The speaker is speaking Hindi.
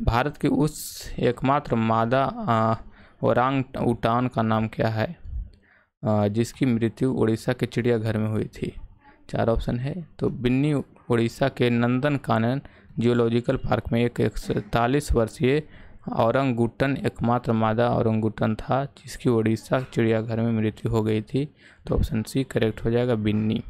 भारत की उस एकमात्र मादा औरंग उटान का नाम क्या है जिसकी मृत्यु उड़ीसा के चिड़ियाघर में हुई थी चार ऑप्शन है तो बिन्नी उड़ीसा के नंदन कानन जियोलॉजिकल पार्क में एक इकतालीस वर्षीय औरंगुटन एकमात्र मादा औरंगुटन था जिसकी उड़ीसा चिड़ियाघर में मृत्यु हो गई थी तो ऑप्शन सी करेक्ट हो जाएगा बिन्नी